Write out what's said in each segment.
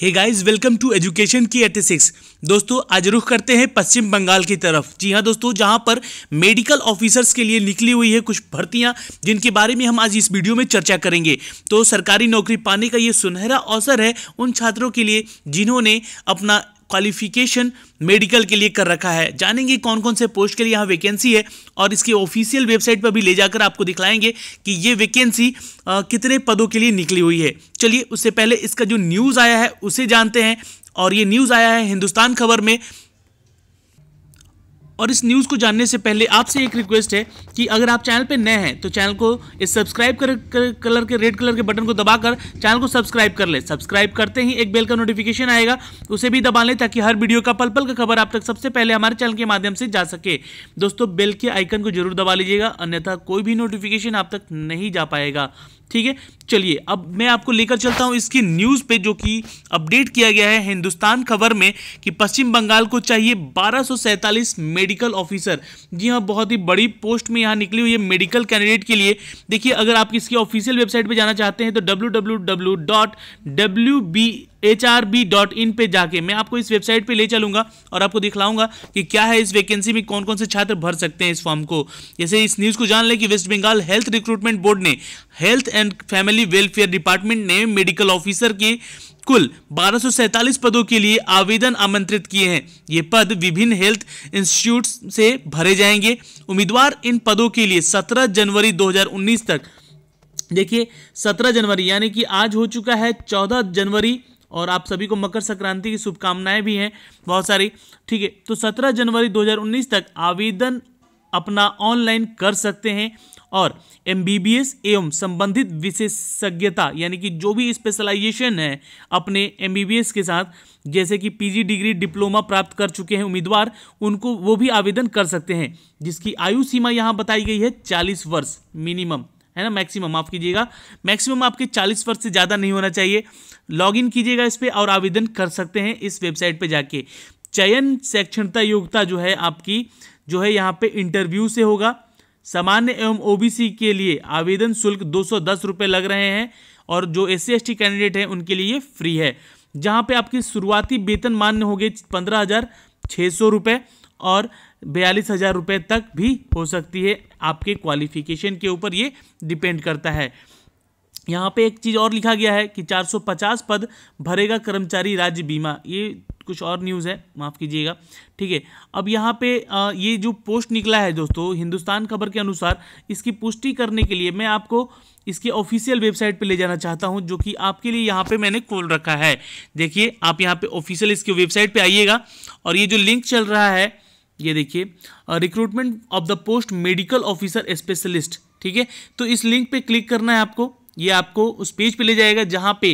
hey guys welcome to education की eighty six दोस्तों आज रुख करते हैं पश्चिम बंगाल की तरफ जी हाँ दोस्तों जहाँ पर मेडिकल ऑफिसर्स के लिए निकली हुई है कुछ भर्तियाँ जिनके बारे में हम आज इस वीडियो में चर्चा करेंगे तो सरकारी नौकरी पाने का ये सुनहरा अवसर है उन छात्रों के लिए जिन्होंने अपना क्वालिफिकेशन मेडिकल के लिए कर रखा है जानेंगे कौन कौन से पोस्ट के लिए यहाँ वैकेंसी है और इसके ऑफिशियल वेबसाइट पर भी ले जाकर आपको दिखलाएंगे कि ये वैकेंसी कितने पदों के लिए निकली हुई है चलिए उससे पहले इसका जो न्यूज़ आया है उसे जानते हैं और ये न्यूज़ आया है हिंदुस्तान खबर में और इस न्यूज़ को जानने से पहले आपसे एक रिक्वेस्ट है कि अगर आप चैनल पे नए हैं तो चैनल को इस सब्सक्राइब कर, कर कलर के रेड कलर के बटन को दबाकर चैनल को सब्सक्राइब कर ले सब्सक्राइब करते ही एक बेल का नोटिफिकेशन आएगा उसे भी दबा लें ताकि हर वीडियो का पल पल का खबर आप तक सबसे पहले हमारे चैनल के माध्यम से जा सके दोस्तों बेल के आइकन को जरूर दबा लीजिएगा अन्यथा कोई भी नोटिफिकेशन आप तक नहीं जा पाएगा ठीक है चलिए अब मैं आपको लेकर चलता हूं इसकी न्यूज़ पे जो कि अपडेट किया गया है हिंदुस्तान खबर में कि पश्चिम बंगाल को चाहिए बारह मेडिकल ऑफिसर जी हाँ बहुत ही बड़ी पोस्ट में यहाँ निकली हुई है मेडिकल कैंडिडेट के लिए देखिए अगर आप इसकी ऑफिशियल वेबसाइट पर जाना चाहते हैं तो W H R B dot in पे जाके मैं आपको इस वेबसाइट पे ले चलूंगा और आपको दिखलाऊंगा कि क्या है इस वैकेंसी में कौन कौन से छात्र भर सकते हैं इस फॉर्म को जैसे इस न्यूज़ को जान ले कि west Bengal health recruitment board ने health and family welfare department ने मेडिकल ऑफिसर के कुल बारह पदों के लिए आवेदन आमंत्रित किए हैं ये पद विभिन्न हेल्थ इंस्टीट्यूट से भरे जाएंगे उम्मीदवार इन पदों के लिए 17 जनवरी 2019 तक देखिए 17 जनवरी यानी कि आज हो चुका है 14 जनवरी और आप सभी को मकर संक्रांति की शुभकामनाएं भी हैं बहुत सारी ठीक है तो 17 जनवरी 2019 तक आवेदन अपना ऑनलाइन कर सकते हैं और एम एवं संबंधित विशेषज्ञता यानी कि जो भी स्पेशलाइजेशन है अपने एम के साथ जैसे कि पीजी डिग्री डिप्लोमा प्राप्त कर चुके हैं उम्मीदवार उनको वो भी आवेदन कर सकते हैं जिसकी आयु सीमा यहाँ बताई गई है चालीस वर्ष मिनिमम है ना मैक्सिमम माफ कीजिएगा मैक्सिमम आपके 40 वर्ष से ज़्यादा नहीं होना चाहिए लॉगिन कीजिएगा इस पर और आवेदन कर सकते हैं इस वेबसाइट पर जाके चयन शैक्षणता योग्यता जो है आपकी जो है यहाँ पे इंटरव्यू से होगा सामान्य एवं ओबीसी के लिए आवेदन शुल्क दो सौ लग रहे हैं और जो एस सी कैंडिडेट हैं उनके लिए फ्री है जहाँ पे आपकी शुरुआती वेतन मान्य हो गए पंद्रह हज़ार और बयालीस हज़ार रुपये तक भी हो सकती है आपके क्वालिफिकेशन के ऊपर ये डिपेंड करता है यहाँ पे एक चीज़ और लिखा गया है कि 450 पद भरेगा कर्मचारी राज्य बीमा ये कुछ और न्यूज़ है माफ़ कीजिएगा ठीक है अब यहाँ पे आ, ये जो पोस्ट निकला है दोस्तों हिंदुस्तान खबर के अनुसार इसकी पुष्टि करने के लिए मैं आपको इसके ऑफिशियल वेबसाइट पे ले जाना चाहता हूँ जो कि आपके लिए यहाँ पे मैंने खोल रखा है देखिए आप यहाँ पे ऑफिशियल इसकी वेबसाइट पे आइएगा और ये जो लिंक चल रहा है ये देखिए recruitment of the post medical officer specialist ठीक है तो इस लिंक पे क्लिक करना है आपको ये आपको उस पेज पे ले जाएगा जहाँ पे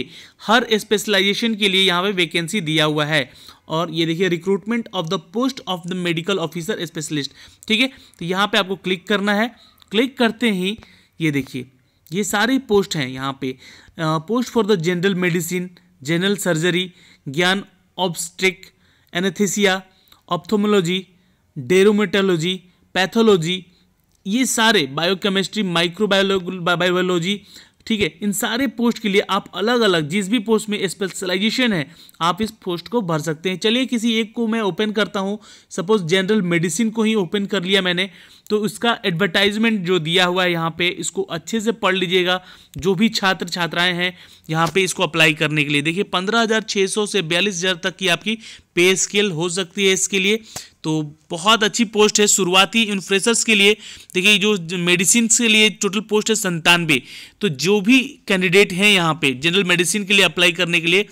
हर स्पेशलाइजेशन के लिए यहाँ पे वैकेंसी दिया हुआ है और ये देखिए recruitment of the post of the medical officer specialist ठीक है तो यहाँ पे आपको क्लिक करना है क्लिक करते ही ये देखिए ये सारी पोस्ट हैं यहाँ पे post for the general medicine general surgery gynae obstetric एनेथिसिया ophthalmology डेरोमेटोलॉजी pathology ये सारे बायोकेमिस्ट्री माइक्रोबायोलॉजी ठीक है इन सारे पोस्ट के लिए आप अलग अलग जिस भी पोस्ट में स्पेशलाइजेशन है आप इस पोस्ट को भर सकते हैं चलिए किसी एक को मैं ओपन करता हूँ सपोज जनरल मेडिसिन को ही ओपन कर लिया मैंने तो उसका एडवर्टाइजमेंट जो दिया हुआ है यहाँ पे इसको अच्छे से पढ़ लीजिएगा जो भी छात्र छात्राएं हैं यहाँ पे इसको अप्लाई करने के लिए देखिए पंद्रह हज़ार छः सौ से बयालीस हज़ार तक की आपकी पे स्केल हो सकती है इसके लिए तो बहुत अच्छी पोस्ट है शुरुआती इन फ्रेशर्स के लिए देखिए जो मेडिसिन के लिए टोटल पोस्ट है संतानवे तो जो भी कैंडिडेट हैं यहाँ पे जनरल मेडिसिन के लिए अप्लाई करने के लिए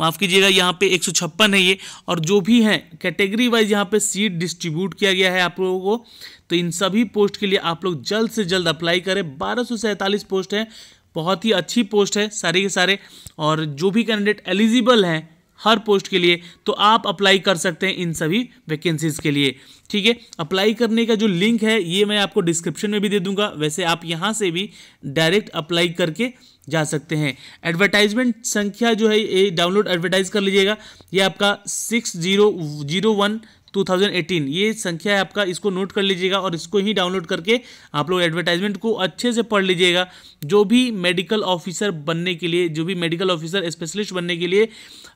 माफ़ कीजिएगा यहाँ पे एक है ये और जो भी हैं कैटेगरी वाइज यहाँ पे सीट डिस्ट्रीब्यूट किया गया है आप लोगों को तो इन सभी पोस्ट के लिए आप लोग जल्द से जल्द अप्लाई करें बारह पोस्ट हैं बहुत ही अच्छी पोस्ट है सारे के सारे और जो भी कैंडिडेट एलिजिबल हैं हर पोस्ट के लिए तो आप अप्लाई कर सकते हैं इन सभी वैकेंसीज़ के लिए ठीक है अप्लाई करने का जो लिंक है ये मैं आपको डिस्क्रिप्शन में भी दे दूंगा वैसे आप यहाँ से भी डायरेक्ट अप्लाई करके जा सकते हैं एडवर्टाइजमेंट संख्या जो है ये डाउनलोड एडवर्टाइज कर लीजिएगा ये आपका six zero zero one eighteen ये संख्या है आपका इसको नोट कर लीजिएगा और इसको ही डाउनलोड करके आप लोग एडवर्टाइजमेंट को अच्छे से पढ़ लीजिएगा जो भी मेडिकल ऑफिसर बनने के लिए जो भी मेडिकल ऑफिसर स्पेशलिस्ट बनने के लिए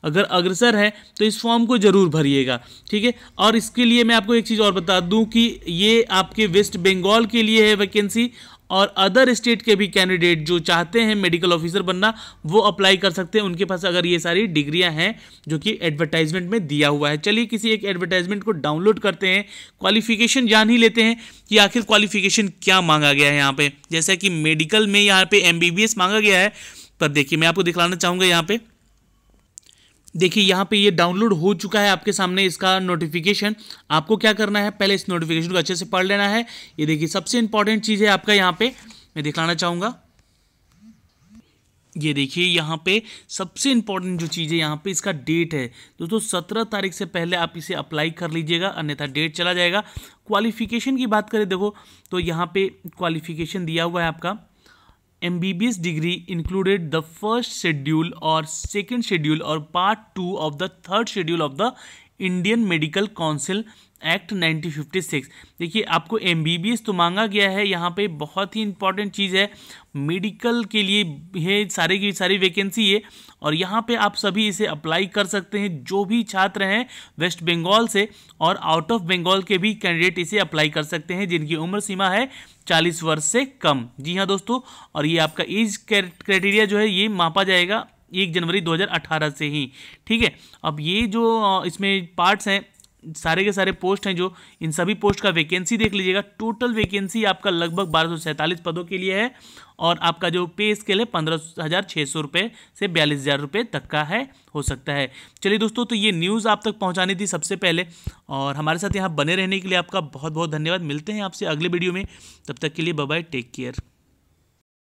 अगर अग्रसर है तो इस फॉर्म को ज़रूर भरिएगा ठीक है और इसके लिए मैं आपको एक चीज़ और बता दूँ कि ये आपके वेस्ट बंगाल के लिए है वैकेंसी और अदर स्टेट के भी कैंडिडेट जो चाहते हैं मेडिकल ऑफिसर बनना वो अप्लाई कर सकते हैं उनके पास अगर ये सारी डिग्रियां हैं जो कि एडवर्टाइजमेंट में दिया हुआ है चलिए किसी एक एडवर्टाइजमेंट को डाउनलोड करते हैं क्वालिफिकेशन जान ही लेते हैं कि आखिर क्वालिफिकेशन क्या मांगा गया है यहाँ पे जैसा कि मेडिकल में यहाँ पे एम मांगा गया है पर देखिए मैं आपको दिखलाना चाहूँगा यहाँ पे देखिए यहाँ पे ये डाउनलोड हो चुका है आपके सामने इसका नोटिफिकेशन आपको क्या करना है पहले इस नोटिफिकेशन को अच्छे से पढ़ लेना है ये देखिए सबसे इंपॉर्टेंट चीज़ है आपका यहाँ पे मैं दिखाना चाहूँगा ये देखिए यहाँ पे सबसे इंपॉर्टेंट जो चीज़ है यहाँ पे इसका डेट है दोस्तों सत्रह तारीख से पहले आप इसे अप्लाई कर लीजिएगा अन्यथा डेट चला जाएगा क्वालिफिकेशन की बात करें देखो तो यहाँ पे क्वालिफिकेशन दिया हुआ है आपका MBBS degree included the first schedule or second schedule or part 2 of the third schedule of the Indian medical council act 1956 देखिए आपको एम तो मांगा गया है यहाँ पे बहुत ही इंपॉर्टेंट चीज़ है मेडिकल के लिए ये सारे की सारी वैकेंसी है और यहाँ पे आप सभी इसे अप्लाई कर सकते हैं जो भी छात्र हैं वेस्ट बंगाल से और आउट ऑफ बंगाल के भी कैंडिडेट इसे अप्लाई कर सकते हैं जिनकी उम्र सीमा है चालीस वर्ष से कम जी हाँ दोस्तों और ये आपका एज क्राइटेरिया जो है ये मापा जाएगा एक जनवरी 2018 से ही ठीक है अब ये जो इसमें पार्ट्स हैं सारे के सारे पोस्ट हैं जो इन सभी पोस्ट का वैकेंसी देख लीजिएगा टोटल वैकेंसी आपका लगभग बारह पदों के लिए है और आपका जो पे स्केल है पंद्रह हज़ार छः सौ रुपये से बयालीस हज़ार रुपये तक का है हो सकता है चलिए दोस्तों तो ये न्यूज़ आप तक पहुंचानी थी सबसे पहले और हमारे साथ यहाँ बने रहने के लिए आपका बहुत बहुत धन्यवाद मिलते हैं आपसे अगले वीडियो में तब तक के लिए बाय टेक केयर